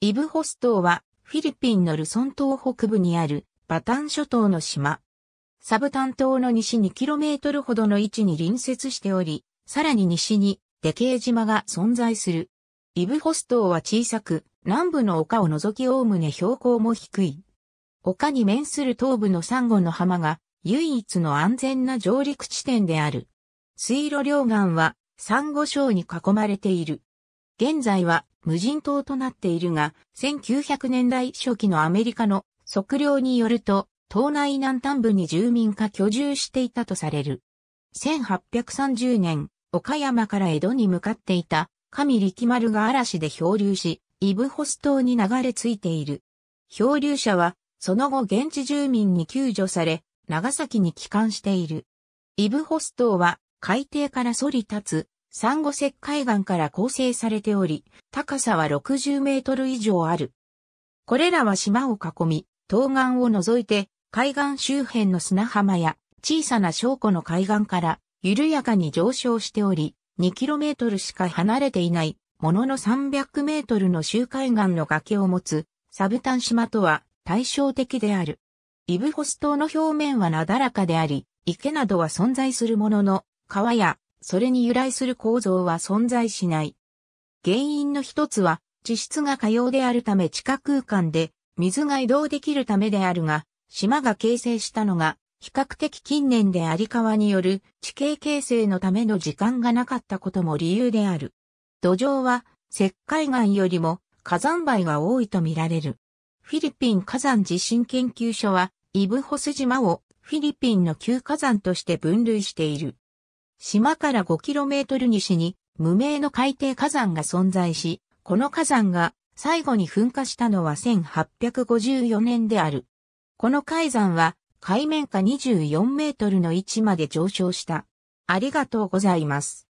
イブホス島はフィリピンのルソン島北部にあるバタン諸島の島。サブタン島の西 2km ほどの位置に隣接しており、さらに西にデケー島が存在する。イブホス島は小さく、南部の丘を除きおおむね標高も低い。丘に面する東部のサンゴの浜が唯一の安全な上陸地点である。水路両岸はサンゴ礁に囲まれている。現在は無人島となっているが、1900年代初期のアメリカの測量によると、島内南端部に住民が居住していたとされる。1830年、岡山から江戸に向かっていた神力丸が嵐で漂流し、イブホス島に流れ着いている。漂流者は、その後現地住民に救助され、長崎に帰還している。イブホス島は海底から反り立つサンゴ石海岸から構成されており、高さは60メートル以上ある。これらは島を囲み、東岸を除いて、海岸周辺の砂浜や小さな小湖の海岸から緩やかに上昇しており、2km しか離れていない、ものの 300m の周海岸の崖を持つ、サブタン島とは対照的である。イブホス島の表面はなだらかであり、池などは存在するものの、川やそれに由来する構造は存在しない。原因の一つは、地質が可用であるため地下空間で水が移動できるためであるが、島が形成したのが、比較的近年であり川による地形形成のための時間がなかったことも理由である。土壌は石灰岩よりも火山灰が多いとみられる。フィリピン火山地震研究所はイブホス島をフィリピンの旧火山として分類している。島から 5km 西に無名の海底火山が存在し、この火山が最後に噴火したのは1854年である。この海山は海面下24メートルの位置まで上昇した。ありがとうございます。